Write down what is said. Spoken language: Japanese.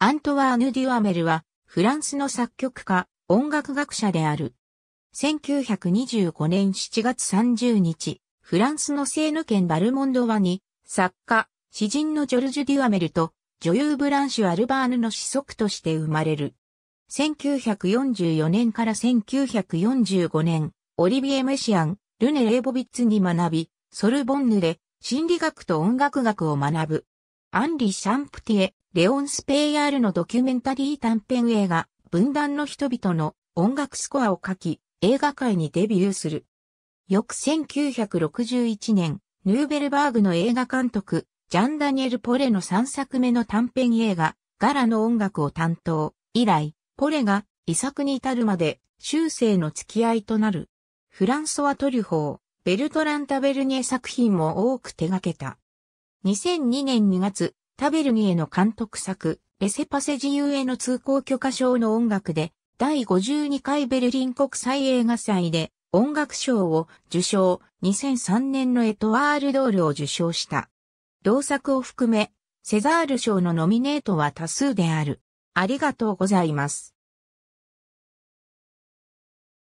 アントワーヌ・デュアメルは、フランスの作曲家、音楽学者である。1925年7月30日、フランスのセーヌ県バルモンドワに、作家、詩人のジョルジュ・デュアメルと、女優ブランシュ・アルバーヌの子息として生まれる。1944年から1945年、オリビエ・メシアン、ルネ・レーボビッツに学び、ソルボンヌで心理学と音楽学を学ぶ。アンリ・シャンプティエ、レオン・スペイヤールのドキュメンタリー短編映画、分断の人々の音楽スコアを書き、映画界にデビューする。翌1961年、ヌーベルバーグの映画監督、ジャン・ダニエル・ポレの3作目の短編映画、ガラの音楽を担当。以来、ポレが遺作に至るまで、終生の付き合いとなる。フランソワ・トリュホー、ベルトラン・タベルニエ作品も多く手掛けた。2002年2月、タベルニエの監督作、エセパセ自由への通行許可証の音楽で、第52回ベルリン国際映画祭で音楽賞を受賞、2003年のエトワールドールを受賞した。同作を含め、セザール賞のノミネートは多数である。ありがとうございます。